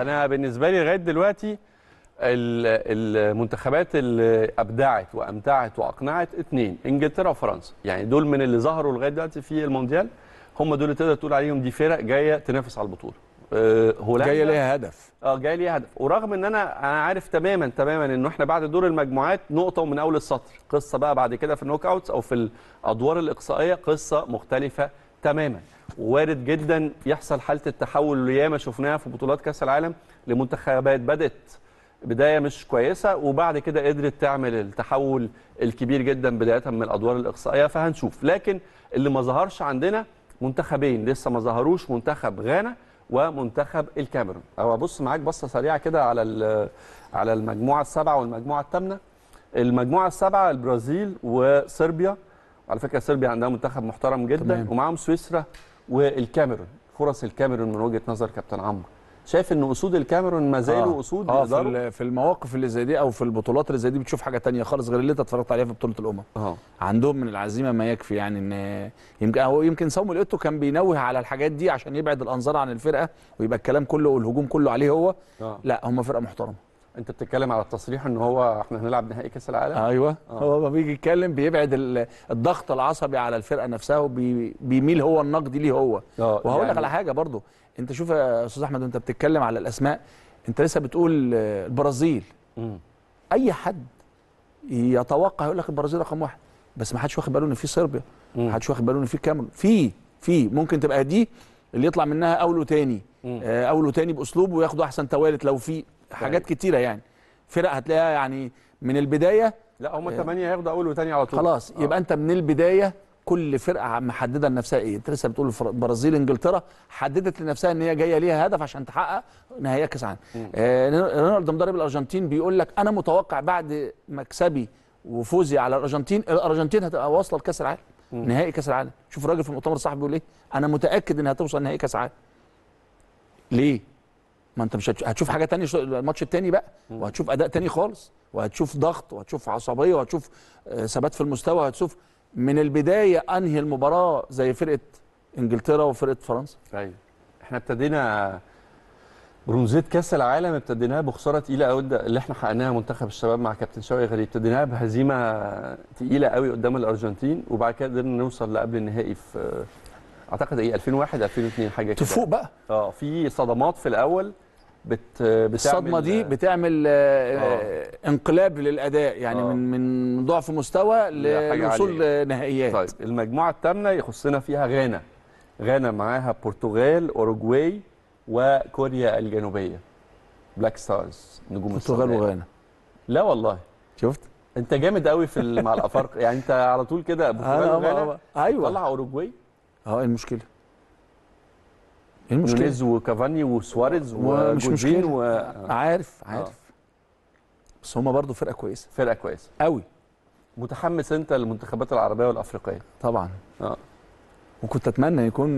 انا بالنسبه لي لغايه دلوقتي المنتخبات اللي ابدعت وامتعت واقنعت اثنين انجلترا وفرنسا يعني دول من اللي ظهروا لغايه دلوقتي في المونديال هم دول اللي تقدر تقول عليهم دي فرق جايه تنافس على البطوله آه، هولندا جايه ليها هدف اه جايه ليها هدف ورغم ان انا انا عارف تماما تماما انه احنا بعد دور المجموعات نقطه ومن اول السطر قصه بقى بعد كده في النوك اوتس او في الادوار الاقصائيه قصه مختلفه تماما وارد جدا يحصل حاله التحول اللي ياما شفناها في بطولات كاس العالم لمنتخبات بدات بدايه مش كويسه وبعد كده قدرت تعمل التحول الكبير جدا بدايه من الادوار الاقصائيه فهنشوف لكن اللي ما ظهرش عندنا منتخبين لسه ما ظهروش منتخب غانا ومنتخب الكاميرون او ابص معاك بصه سريعه كده على على المجموعه السابعه والمجموعه الثامنه المجموعه السابعه البرازيل وصربيا على فكره صربيا عندها منتخب محترم جدا ومعاهم سويسرا والكاميرون فرص الكاميرون من وجهه نظر كابتن عمرو شايف ان اسود الكاميرون ما زالوا آه. اسود آه في, المواقف اللي زي دي او في البطولات اللي زي دي بتشوف حاجه ثانيه خالص غير اللي انت اتفرجت عليها في بطوله الامم آه. عندهم من العزيمه ما يكفي يعني ان يمكن هو يمكن سامو لقيته كان بينوه على الحاجات دي عشان يبعد الانظار عن الفرقه ويبقى الكلام كله والهجوم كله عليه هو آه. لا هم فرقه محترمه انت بتتكلم على التصريح ان هو احنا هنلعب نهائي كاس العالم ايوه آه. هو لما بيجي يتكلم بيبعد الضغط العصبي على الفرقه نفسها وبيميل هو النقد ليه هو آه. وهقول لك يعني... على حاجه برضو انت شوف يا استاذ احمد وانت بتتكلم على الاسماء انت لسه بتقول آه، البرازيل م. اي حد يتوقع يقول لك البرازيل رقم واحد بس ما حدش واخد باله ان في صربيا ما حدش واخد باله ان في الكاميرون في في ممكن تبقى دي اللي يطلع منها اول تاني آه، اول تاني باسلوبه وياخدوا احسن توالت لو في حاجات طيب. كتيره يعني فرق هتلاقيها يعني من البدايه لا هم آه، الثمانيه هياخدوا اول وثاني على طول خلاص آه. يبقى انت من البدايه كل فرقه محدده لنفسها ايه انت لسه بتقول البرازيل انجلترا حددت لنفسها ان هي جايه ليها هدف عشان تحقق نهائي كاس عالم آه، رونالدو مدرب الارجنتين بيقول لك انا متوقع بعد مكسبي وفوزي على الارجنتين الارجنتين هتبقى واصله لكاس العالم نهائي كاس العالم شوف الراجل في المؤتمر الصحفي بيقول ايه انا متاكد انها توصل نهائي كاس العالم ليه ما انت مش هتشوف حاجه تانية الماتش التاني بقى وهتشوف اداء تاني خالص وهتشوف ضغط وهتشوف عصبيه وهتشوف آه، ثبات في المستوى وهتشوف من البدايه انهي المباراه زي فرقه انجلترا وفرقه فرنسا ايوه احنا ابتدينا برونزيه كاس العالم ابتديناها بخساره تقيله قوي اللي احنا حققناها منتخب الشباب مع كابتن شوقي غريب ابتديناها بهزيمه تقيله قوي قدام الارجنتين وبعد كده قدرنا نوصل لقبل النهائي في اعتقد ايه 2001 2002 حاجه كده تفوق بقى اه في صدمات في الاول بت بتعمل الصدمه دي آه، بتعمل آه،, آه انقلاب للاداء يعني آه من من ضعف مستوى للوصول نهائيات طيب المجموعه الثامنه يخصنا فيها غانا غانا معاها برتغال اوروجواي وكوريا الجنوبيه بلاك ستارز نجوم البرتغال وغانا لا والله شفت انت جامد قوي في مع الافارقه يعني انت على طول كده برتغال وغانا ايوه طلع اوروجواي اه ايه المشكله؟ ايه المشكله؟ نونيز وكافاني وسواريز وجوزين و... عارف عارف آه. بس هم برضه فرقه كويسه فرقه كويسه قوي متحمس انت للمنتخبات العربيه والافريقيه طبعا اه وكنت اتمنى يكون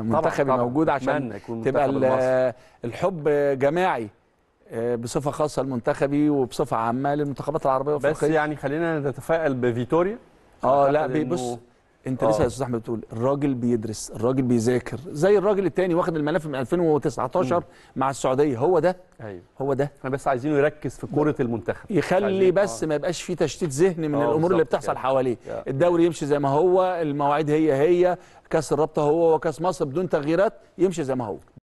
منتخبي موجود عشان تبقى المصر. الحب جماعي آه، بصفه خاصه لمنتخبي وبصفه عامه للمنتخبات العربيه والافريقيه بس يعني خلينا نتفائل بفيتوريا اه لا بص انت لسه يا آه. استاذ احمد بتقول الراجل بيدرس الراجل بيذاكر زي الراجل التاني واخد الملف من 2019 م. مع السعوديه هو ده ايوه هو ده احنا بس عايزينه يركز في كوره المنتخب يخلي بس آه. ما يبقاش في تشتيت ذهني من آه الامور اللي بتحصل يعني. حواليه يعني. الدوري يمشي زي ما هو المواعيد هي هي كاس الرابطه هو وكاس مصر بدون تغييرات يمشي زي ما هو